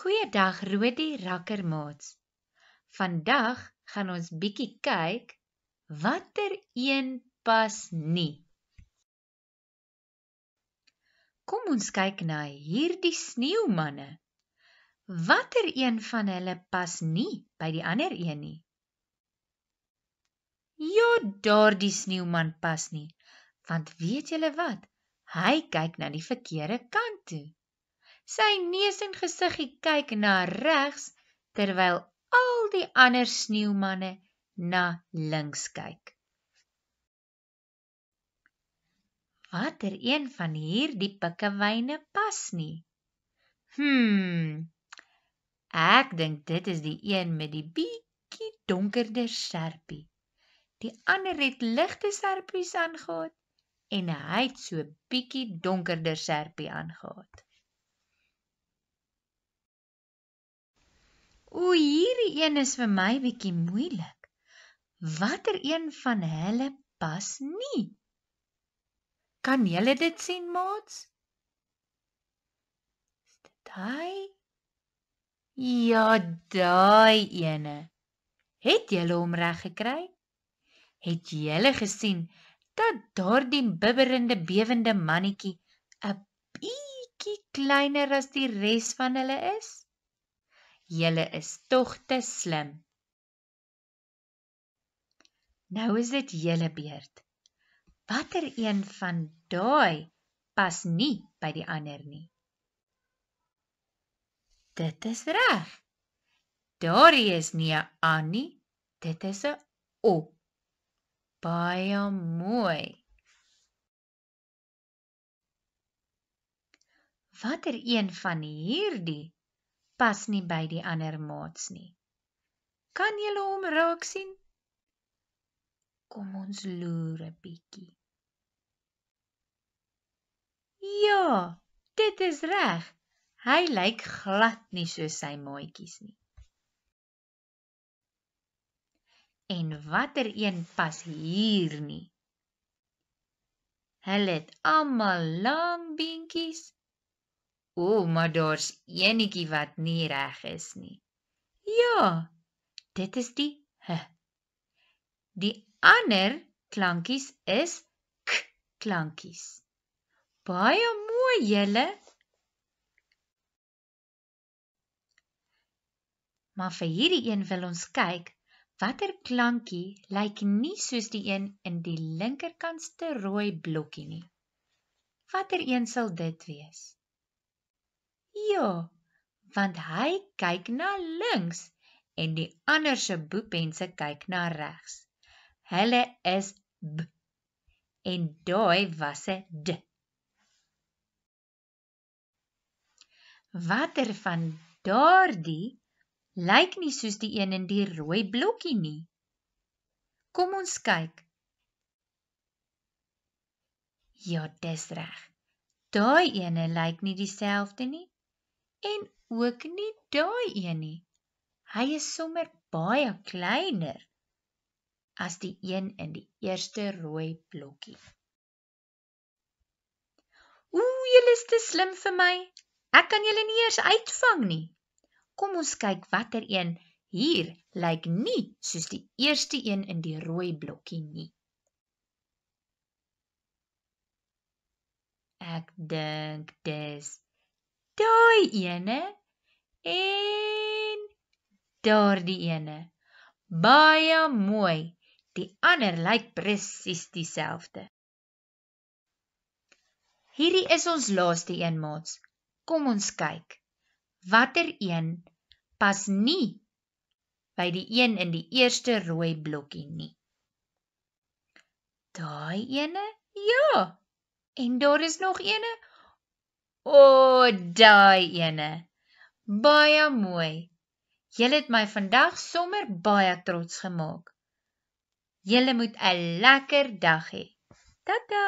Goeiedag Rodi Rakkermaats. Vandag gaan ons bietjie kyk watter een pas nie. Kom ons kyk na hierdie sneeumanne. Watter een van hulle pas nie by die ander een nie? Ja, daardie sneeuman pas nie, want weet julle wat? Hy kyk na die verkeerde kant toe. Sy neus en gesiggie kyk na regs terwyl al die ander sneeumanne na links kyk. Watter een van hierdie pikkewyne pas nie? Hmm. Ek dink dit is die een met die bietjie donkerder sjerpie. Die ander het ligte sjerpies aangetree en hy het so bietjie donkerder sjerpie aangetree. O, hierdie een is vir my bietjie moeilik. Watter een van hulle pas nie? Kan julle dit sien, maats? Dit daai Ja, daai ene. Het julle hom reg gekry? Het julle gesien dat daardie bibberende bewende mannetjie 'n bietjie kleiner as die res van hulle is? Julle is toch te slim. Nou is dit julle beurt. Wat er een van daai pas nie by die ander nie? Dit is reg. Daarie is nie een an nie, dit is een o. Baie mooi. Wat er een van hierdie pas nie by die ander maats nie. Kan jylle hom raak sien? Kom ons loer een bykie. Ja, dit is reg. Hy lyk glad nie soos sy maaikies nie. En wat er een pas hier nie? Hy het allemaal lang beenkies en O, maar daar's enetjie wat nie reg is nie. Ja, dit is die h. Die ander klankies is k klankies. Baie mooi julle. Maar vir hierdie een wil ons kyk watter klankie lyk nie soos die een in die linkerkantste rooi blokkie nie. Watter een sal dit wees? Ja, want hy kyk na links en die ander se boepense kyk na regs. Hulle is b en daai was 'n d. Watter van daardie lyk nie soos die een in die rooi blokkie nie? Kom ons kyk. Ja, dis reg. Daai ene lyk nie dieselfde nie en ook nie daai een nie. Hy is sommer baie kleiner as die een in die eerste rooi blokkie. Ooh, julle is te slim vir my. Ek kan julle nie eers uitvang nie. Kom ons kyk watter een hier lyk nie soos die eerste een in die rooi blokkie nie. Ek dink dis daai ene en daardie ene. Baie mooi. Die ander lyk presies dieselfde. Hierdie is ons laaste een maats. Kom ons kyk. Watter een pas nie by die een in die eerste rooi blokkie nie? Daai ene? Ja. En daar is nog ene. O, oh, daai ene. Baie mooi. Julle het my vandag sommer baie trots gemaak. Julle moet 'n lekker dag hê. Tata. -ta.